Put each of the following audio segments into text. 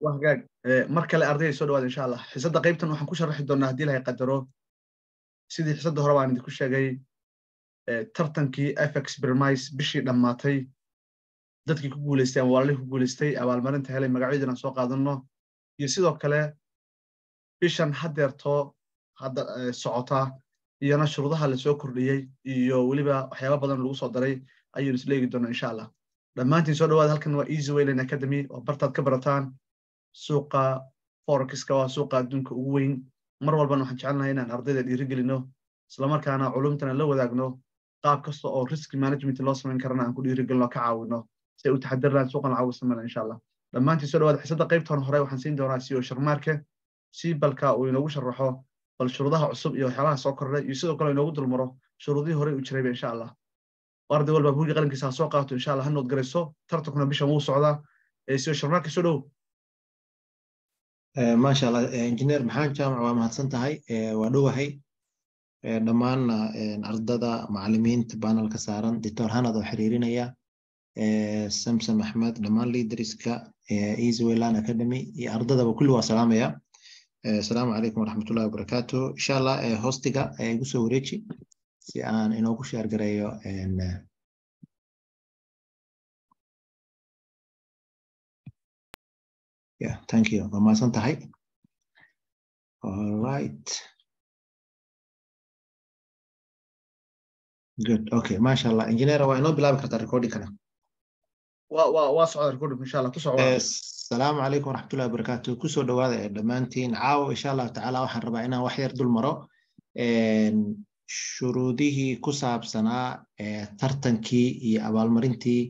wagaag eh, mar kale ardayda soo dhawaada insha allah xisadda qaybtan waxaan ku sharaxi doonaa haddii lahay qadaro sidii xisadda hore baan idinku sheegay eh, tartankii fx birmice bishii dhammaatay dadkii ku guuleystay ama walaalihii ku guulaystay abaalmarinta helay magacyadan aan soo qaadanno iyo sidoo kale bishan haddeertoo hadda eh, socotaa iyona shuruudaha lasoo kordhiyey iyo weliba waxyaaba badan lagu soo daray ayaynu isleegi doonaa insha allah dhammaantiin soo dhawaada halkan waa easy wayland academy oo bartaad ka barataan suuqa forexiska waa suuqa adduunka ugu weyn mar walbana waxaan jecelnahay inaan ardayda dhiirigelino islamarkaana culumtana la wadaagno qaab kasta oo riski management loo samayn karana aan ku dhiirigelino ka caawino si ay u taxadirnaan suuqan caawi samayna insha allah dhammaantiin soo dhawaad xisadda qaybtan hore waxaan siin doonaa si oo e sharmaarke si balka uu inoogu sharaxo bal shuruudaha cusub iyo waxyaabaha soo kordhay iyo sidoo kale inoogu dulmaro shuruudihii horey u jirayba insha allah arday walba buugii qalinkiisa soo qaato insha allah ha garayso tartankuna bishan wuu socdaa si oo e sharmaarka soo dhow Eh, maasha allah injineer eh, maxaan jaamac waa mahadsan tahay eh, waa dhowahay dhammaanna ardada macalimiinta banalka saaran dictor hanad oo xiriirinaya samsam axmed dhammaan liidariska easyland academy iyo ardadaba kulli waa salaamaya asalaamu calaykum waraxmatullahi wabarakaatu insha allah hoostiga igu soo wareeji si aan inoogu sheergareeyo yeah thank you waa mahadsan tahay alright good okay masha allah engineer waa inoo bilaabi kartaa recordingkana waa socda recording insha allah kusoo asalaamu calaykum waraxmatullahi wabarakaatu kusoo dhawaada dhammaantiin caawa insha allahu tacaala waxaan rabaa inaan wax yar dul maro shuruudihii ku saabsanaa tartankii iyo abaalmarintii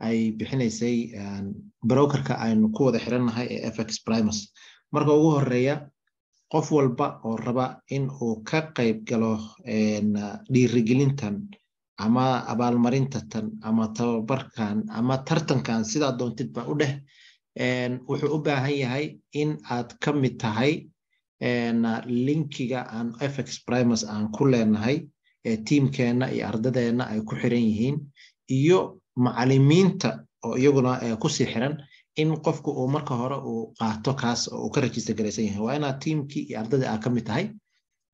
ay bixinaysay brokerka aynu ku wada xirannahay ee fx primus marka ugu horeeya qof walba oo raba in uu ka qayb galo dhiirigelintan ama abaalmarintatan ama tababarkan ama tartankan sidaa doontidba u dheh wuxuu u baahan yahay in aad ka mid tahay linkiga aan fx primus aan ku leenahay ee tiimkeenna iyo ardadeenna ay ku xiran yihiin iyo macalimiinta oo iyaguna eh, kusii xiran in qofku uu marka hore uu qaato kaas oo uu ka rajista garaysan yahay waa inaad tiimkii iyo ardadii aa ka mid tahay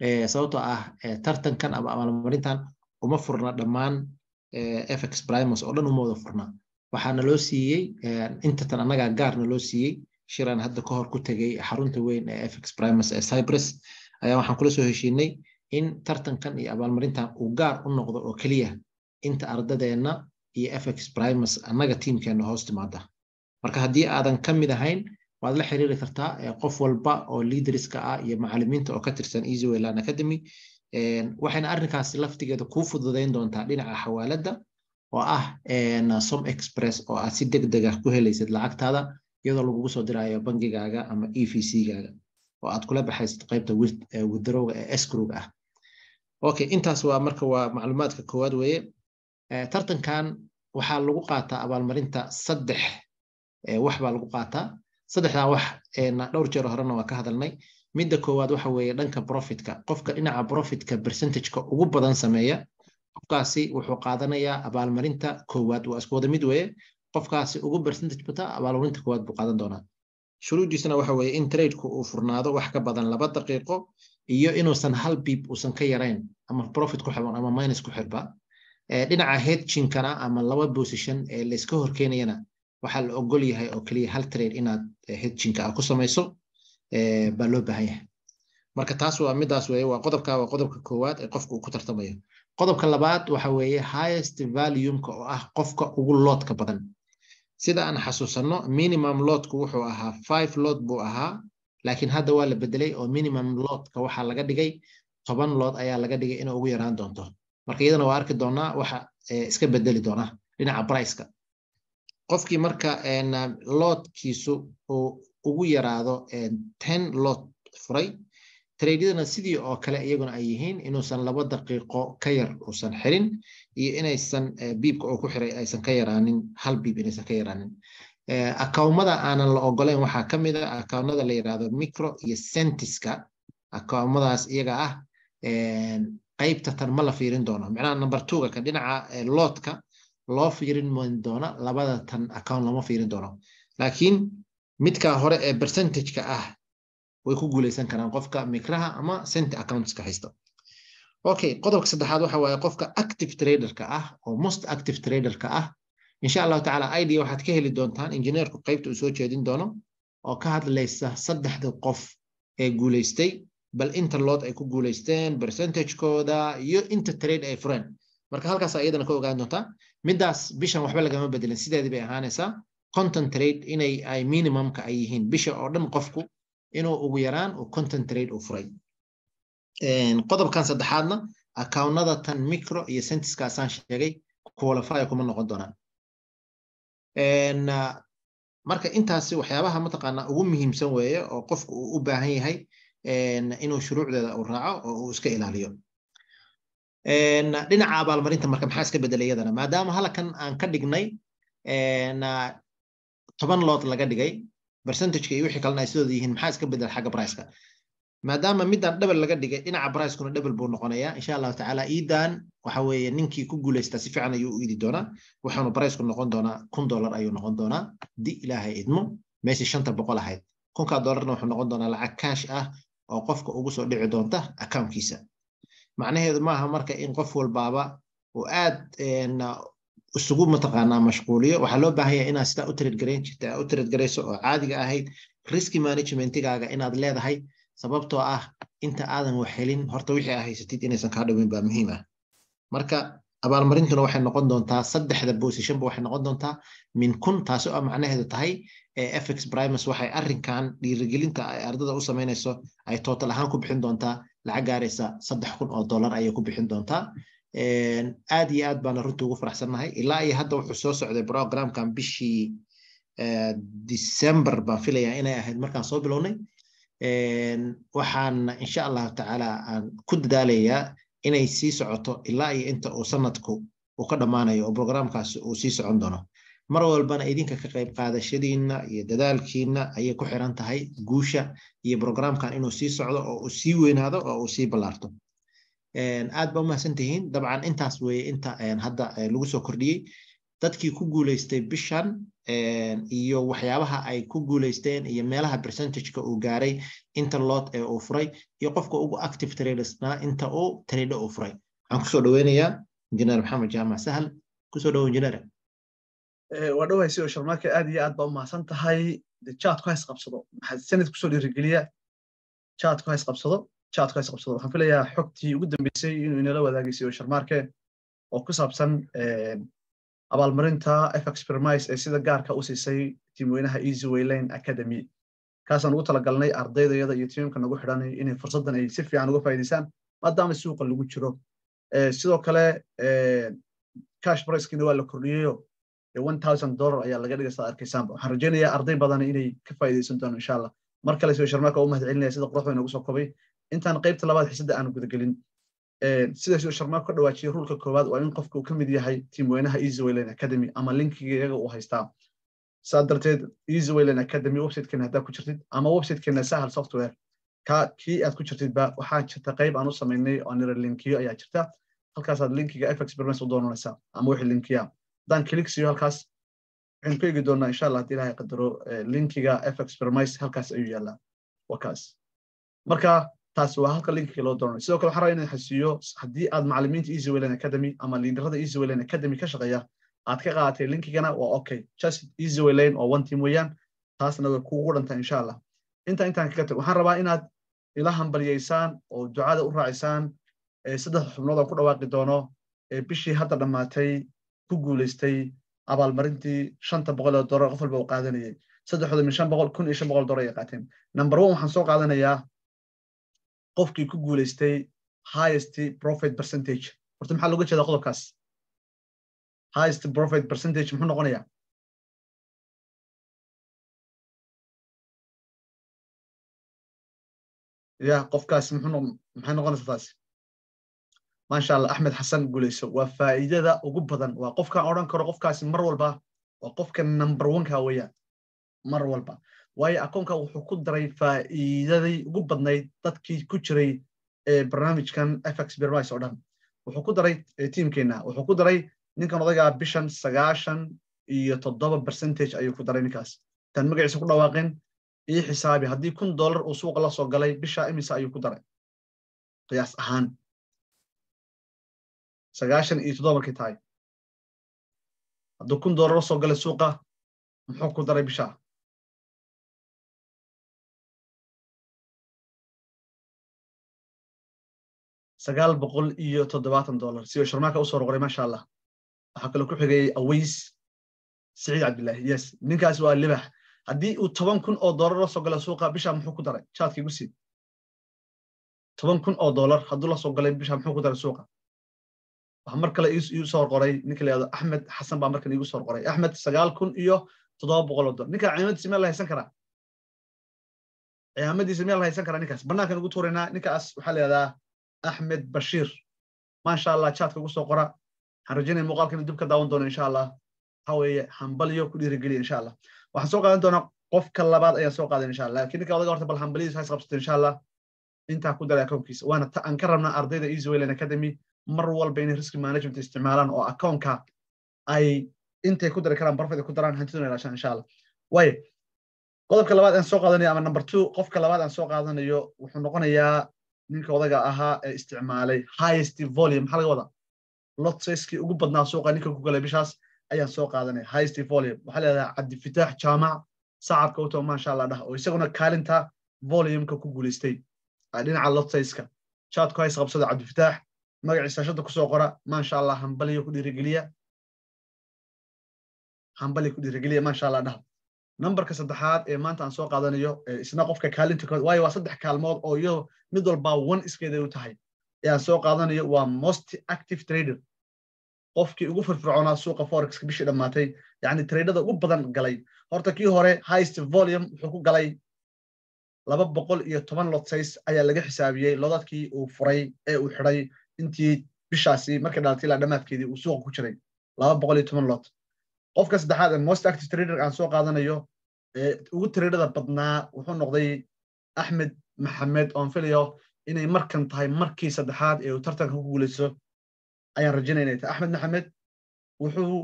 eh, sababtoo ah eh, tartankan ama abaalmarintan uma furna dhammaan fx primers oo dhan uma wada furnaa waxaana loo siiyey intatan annagaa gaarna loo siiyey shiraan hadda ka hor ku tegay xarunta weyn ee fx primers ee cyprus ayaa waxaan kula soo heshiinay in tartankan iyo abaalmarintan uu gaar u noqdo oo keliya inta ardadeenna iyo e fx primus annaga tiimkeena hoos timaada marka haddii aadan ka mid ahayn waad la xiriiri kartaa eh, qof walba oo liidariska ah iyo macalimiinta oo ka tirsan easywayland academy waxayna arrinkaasi laftigeeda kuu fududayn doontaa dhinaca xawaaladda oo ah som express oo aad si deg dega ah ku helaysad lacagtaada iyadoo lagugu soo dirayo bangigaaga ama e v c gaaga oo aad kula baxaysad qaybta widarowga eh, ee escrowga ah okay intaas waa marka waa macluumaadka koowaad weeye Eh, tartankan waxaa lagu qaataa abaalmarinta saddex eh, wax baa lagu qaataa saddexdaa wax eh, dhowr jeer horena waa ka hadalnay midda koowaad waxa weeye dhanka profitka qofka dhinaca profitka percentageka ugu badan sameeya qofkaasi wuxuu qaadanayaa abaalmarinta koowaad waa isku wada mid weeye qofkaasi ugu percentage bata abaalmarinta koowaad buu qaadan doonaa shuruudiisana waxa weeye in tradeku uu furnaado wax ka badan laba daqiiqo iyo inuusan hal biib uusan ka yarayn ama profit ku xiban ama minus ku xirba Eh, dhinaca hedjinkana ama laba bosition ee eh, layska horkeenayana waxaa la ogol yahay oo keliya hal trade inaad eh, hedjinka a ku samayso baa loo baahan yahay marka taas waa midaas weye waa qodobka waa qodobka koowaad ee qofka uu ku tartamayo qodobka labaad waxa weeye highest valuumka oo ah qofka ugu loodka badan sida aan xasuusanno minimum loodku wuxuu ahaa five lood buu ahaa laakiin hadda waa la bedelay oo minimum loodka waxaa laga dhigay toban lood ayaa laga dhigay inay ugu yaraan doonto marka iyadana waa arki doonaa waxa eh, iska bedeli doona dhinaca briceka qofkii marka loodkiisu uu ugu yaraado ten lod furay tradyadana sidii oo kale iyaguna ay yihiin inuusan laba daqiiqo ka yar uusan xirin iyo inaysan eh, biibka oo ku xiray aysan ka yaraanin hal biib inaysan ka yaraanin eh, akawmada aanan la ogoleyn waxaa ka mid a ah akawnada la yidhaahdo micro iyo sentiska akawmadaas iyaga ah qaybtatan tan ma la fiirin doono micnaha number twoga dhinaca eh, loodka loo fiirin man doona labada tan account lama fiirin doono laakiin midka hore ee percentageka ah way ku guuleysan karaan qofka mikraha ama cent accountska haysta okay qodobka saddexaad waxa waaye qofka active traderka ah oo most active traderka ah insha allahu tacaala idea waxaad ka heli doontaan injineerku qaybta uu soo jeedin doono oo ka hadlaysa saddexda qof ee guuleystay bal inta lood ay ku guuleysteen percentagekooda iyo inta trade ay fureen marka halkaas iyadana ka ogaan doontaa midaas bishan waxba lagama bedelin sideedii bay ahaanaysaa content trade inay ay minimumka ay yihiin bisha oo dhan qofku inuu ugu yaraan uu content trade uu furay qodobkan saddexaadna accountada tan micro iyo centiskaasaan sheegay qualify kuma noqon doonaan marka intaasi waxyaabaha mataqaanaa ugu muhiimsan weeye oo qofku uu u baahan yahay inuu shuruucdeeda uu raaco oo uu iska ilaaliyo dhinaca abaalmarinta marka maxaa iska bedelay iyadana maadaama halkan aan ka dhignay toban lood laga dhigay percentageka iyo wixii kalena ay sidooda yihiin maxaa iska bedel xagga briceka maadaama midaan dhebel laga dhigay dhinaca bricekuna dhebel buu noqonayaa insha allahu tacaala iidan waxa weeye ninkii ku guulaysta si fiican ayuu u iidi doonaa wuxuuna briceku noqon doonaa kun dollar ayuu noqon doonaa di ilaahay idmo meeshii shanta boqol ahayd kunkaa dollarna wuxuu noqon doonaa lacag cash ah oo qofka ugu soo dhici doonta accounkiisa macnaheedu maaha marka in qof walbaaba uu aad isugu mataqaanaa mashquuliyo waxaa loo baahanya inaad sidaa u tiradgarayn jirta u tiradgarayso oo caadiga ahayd riski managementigaaga inaad leedahay sababtoo ah inta aadan wax helin horta wixii aa haysatid inaysan kaa dhowin baa muhiim ah marka abaalmarintuna waxay noqon doontaa saddexda boosishanba waxay noqon doontaa min kun taasi oo ah macnaheedu tahay fx primus waxay arinkan dhiirigelinta ay ardada u samaynayso ay tootal ahaan ku bixin doontaa lacag gaaraysa saddex kun oo dollar ayay ku bixin doontaa aad iyo aad baana runtii ugu faraxsannahay ilaa iyo hadda wuxuu soo socday programkan bishii december baan filayaa inay ahayd markaan soo bilownay waxaan insha allahu tacaala aan ku dadaalayaa inay sii socoto ilaa iyo inta uu sanadku uu ka dhammaanayo oo brograamkaasi uu sii socon doono mar walbana idinka ka qayb qaadashadiinna iyo dadaalkiina ayay ku xiran tahay guusha iyo brograamkan inuu sii socdo oo uu sii weynaado oo uu sii ballaarto aad ba u umahadsantihiin dabcan intaas weye inta hadda eh, lagu soo kordhiyey dadkii ku guuleystay bishan iyo waxyaabaha ay ku guuleysteen iyo meelaha percentageka uu gaaray inta loot ee uu furay iyo qofka ugu active tradesna inta uu trade uu furay waxaan kusoo dhaweynayaa injineer maxamed jaamac sahal kusoo dhawo injineer eh, waa dhoway si sharmarka aad iyo aad baa umahadsan tahay jaadku ha isqabsado sanad kusoo dhiirigeliya jaadku ha isqabsado jaadku ha isqabsado waxaan filayaa xogtii ugu dambeysay inuu inala wadaagay si sharmarke oo ku saabsan eh, abaalmarinta fx permise ee sida gaarka u siisay tiimweynaha easy waylan academy kaasaan ugu talagalnay ardaydayada iyo tiimamka nagu xidhanay inay fursaddan ay si fiican uga faa'idaysaan maadaama suuqa lagu jiro eh, sidoo kale eh, cash bricekina waa la kordhiyeyo eh, one thousand dollar ayaa laga dhigay saad arkaysaanba waxaan rajaynayaa arday badan inay ka faa'idaysan doonaan insha allah mar kale soo sharmaaka u mahadcelinaya sida quruxda inagu soo kobay intaan qaybta labaad xisada aan gudagelin sida sharmaab ka dhawaajiya rulka koowaad waa in qofka uu ka mid yahay tiim weynaha easywalan academy ama linkiga iyaga uu haystaa saa darteed easywalan academy websiteken haddaa ku jirtid ama websitekenna sahal software ka kii aad ku jirtidba waxaa jirta qayb aan u samaynay oo nira linkiyo ayaa jirta halkaasaad linkiga fx bermes u doonanaysaa ama wixii linkiya haddaan klik siiyo halkaas waxaynu ka egi doonaa insha allah haddii ilahay qadaro linkiga fx bermes halkaas ayuu yaallaa wakaas marka taas waa halka linkii loo doonayo sidoo kale waxaan rabaa inaan xasiiyo haddii aad macallimiinta easywalan academy ama liidarada easywalan academy ka shaqeeya aad ka qaadatay linkigana waa okay just easywalan oo one team weeyaan taasna way kuugu dhantaa insha allah intaa intaan kaga tag waxaan rabaa inaad ila hambalyaysaan oo ducada u raacisaan saddex xubnood aan ku dhawaaqi doono bishii hadda dhammaatay ku guulaystay abaalmarintii shanta boqol oo dolar qof walba uu qaadanayay saddexdooda shan boqol kun iyo shan boqol dolar ay qaateen number one waxaan soo qaadanayaa qofkii ku guulaystay highest profit percentage horta maxaa looga jeeda qodobkaas highest profit percentage muxuu noqonayaa ya qofkaas maxay noqonaysaa taasi maasha allah axmed xasan guulayso waa faa'iidada ugu badan waa qofkaan odhan karo qofkaasi mar walba waa qofka number one ka mar walba waayo akoonka wuxuu ku daray faa'iidadii ugu badnayd dadkii ku jiray barnaamijkan fx bermis oo dhan wuxuu ku daray tiimkeenna wuxuu ku daray ninkan odagaa bishan sagaashan iyo toddoba bercentage ayuu ku daray ninkaas tan magaciisa ku dhawaaqin ii xisaabi haddii kun dollar uu suuqa la soo galay bisha imisa ayuu ku daray qiyaas ahaan sagaashan iyo toddoba markii tahay hadduu kun dollar la soo galay suuqa muxuu ku daray bishaa sagaal boqol iyo toddobaatan dollar si oo sharmaaka usoo roqoray maasha allah waxaa kaloo ku xigayay aways saciid cabdillaahi yes ninkaas waa libax haddii uu toban kun oo dollar la soo gala suuqa bisha muxuu ku daray jaadka igu toban kun oo dollar hadduu la galay bishaa muxuu ku daray suuqa waxaa mar kale soo qoray ninka la yahdo axmed xasan baa markan igu soo qoray axmed sagaal kun iyo todoba boqol oo dollar ninkaa ciimadiisa miyaa la haysan karaa ciyaamadiisa miyaa la haysan karaa ninkaas bannaankan ugu tuuraynaa ninkaas waxaa la yahdaa axmed bashiir maasha allah jaadka ugu soo qora waxaan rajaynaya muuqaalka dib ka daawan doono insha allah waxaa hambaliyo ku dhiirigeliya insha allah waxaan soo qaadan doonaa qofka labaad ayaan soo qaadan insha allah lakin ninka odaga horta bal hambaliyadiisa ha qabsato insha allah intaa ku daray akoonkiisa waana aan ka rabnaa ardayda easywalan academy mar walba inay risk management isticmaalaan oo akoonka ay intay ku dari karaan barfida ku daraan hantiduna ilaashaan insha allah waayo qodobka labaad aan soo qaadanayo ama number two qofka labaad aan soo qaadanayo wuxuu noqonayaa ninka odaga ahaa ee isticmaalay highest volume maxaa laga wadaa lotseskii ugu badnaa suuqa ninka ku galay bishaas ayaan soo qaadanay highest volume waxaa leedaha cabdifitaax jaamac sacadka u tago maasha allah dhaha oo isaguna kaalinta volumeka ku guuleystay dhinaca lotsayska jaadku hays qabsada cabdifitaax magaciisa shadda kusoo qora maasha allah hambaliya ku dhiirigeliya hambaliya ku dhiirigeliya maasha allah dhaha numberka saddexaad ee maanta aan soo qaadanayo isna qofka kaalinta waayo waa saddex kaalmood oo iyo mid walba one iskeeday u tahay ee aan soo qaadanayo waa most active trader qofkii ugu firfircoonaa suuqa forexka bishii dhammaatay yacni traydada ugu badan galay horta kii hore highst volume wuxuu ku galay laba boqol iyo toban lotsays ayaa laga xisaabiyey lodadkii uu furay ee uu xidhay intii bishaasi markay dhalatay ilaa dhammaadkeedii uu suuqa ku jiray laba boqol iyo toban lot qofka saddexaad ee most active trader aan soo qaadanayo ee ugu tradada badnaa wuxuu noqday axmed maxamed oon filayo inay markan tahay markii saddexaad ee uu tartanka ku guulayso ayaan rajaynaya inay tahay axmed maxamed wuxuu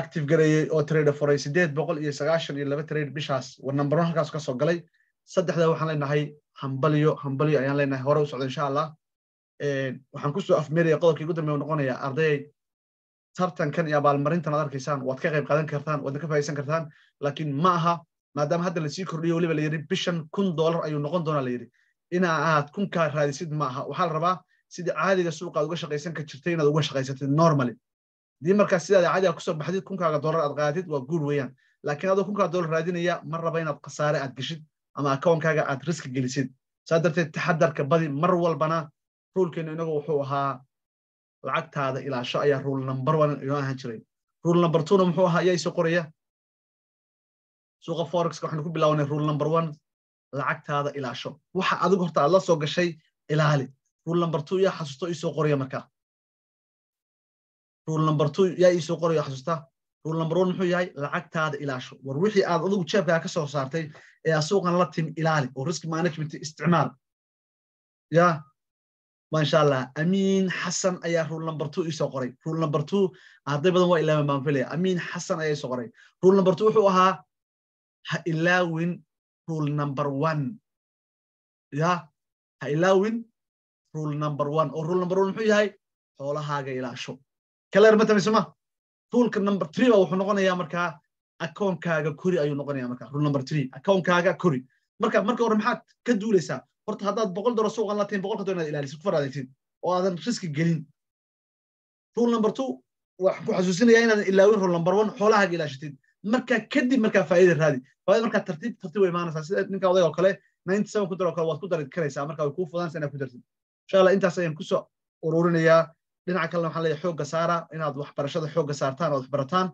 active gareeyey oo trader furay siddeed boqol iyo sagaashan iyo laba trader bishaas war number one halkaas ka galay saddexda waxaan leenahay hambalyo hambalyo ayaan leenahay hore u socda insha allah waxaan kusoo afmeeraya qodobkii ugu dambeya u noqonaya arday tartankan iyo abaalmarintan ad arkaysaan waad ka qayb qaadan kartaan waadna ka faaisan kartaan laakiin ma aha maadaama hadda lasii kordhiyo weliba layidhi bishan kun dolar ayuu noqon doonaa layidhi inaa aad kunkaa raadisid ma aha waxaa la rabaa sidii caadiga suuqaad uga shaqaysan ka jirtay inaad uga shaqaysatid normaly dii markaas sidaad caadiga kusoo baxdid kunkaaga dolar aad qaadid waa guud weeyaan laakiin adoo kunkaa dolar raadinaya ma raba inaad khasaare aad geshid ama akoonkaaga aad riski gelisid saa darteed taxadarka badi mar walbana ruulkeenu inagu wuxuu ahaa lacagtaada ilaasho ayaa rule number one inoo ahaan jiray rule number na muxuu ahaa ayaa isoo qoraya suuqa forexka waxaanu ku bilaabanay rule number one lacagtaada ilaasho waxa adigu horta aad la soo gashay ilaali rule number two yaa xasuusto isoo qoraya markaa rule number two yaa isoo qoraya xasuusta rule number one muxuu yahay lacagtaada ilaasho war wixii aad adigu jeebkaa ka soo saartay ee suuqan la tim ilaali oo risk management isticmaal yaa masha allah amiin xasan ayaa rule number two iisoo qoray rule number two arday badan waa ilaaman baan filaya xasan ayaa isoo qoray rule number two wuxuu ahaa ha ilaawin rule number one ya ha ilaawin rule number one oo rule number one muxuu yahay xoolahaaga ilaasho kaleer ma tamaysoma ruleka number three ba wuxuu noqonayaa markaa akoonkaaga kori ayuu noqonaya marka rule number three akoonkaaga kori marka marka hore maxaad ka duulaysaa horta haddaad boqol daro suuqan latiin boqolka doo inaad ilaaliso ku faraadeegtid oo aadan riski gelin rule number two waxaan ku xasuusinaya inaadan ilaawin rule number one xoolahaaga ilaashatid markaa kadib markaa faa'ida raadi faa'ida markaa tartiib tartiib way imaanaysaa sida ninka odayga oo kale ninety seven ku daro kale waad ku dari karaysaa markaa way kuu fudaanaysaa inaad ku dartid insha allah intaas ayaan kusoo ururinayaa dhinaca kalena waxaan leeyahay xoogga saara inaad waxbarashada xoogga saartaan oo waxbarataan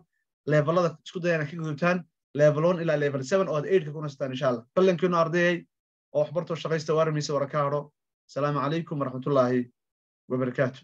levelada isku dayana ka gudubtaan level one ilaa level seven oo aad aidka ku nasataan insha ballankiinu ardayay oo waxbartoo shaqaysta waarmaysa wara ka hadho asalaamu calaykum waraxmatullaahi wabarakaatu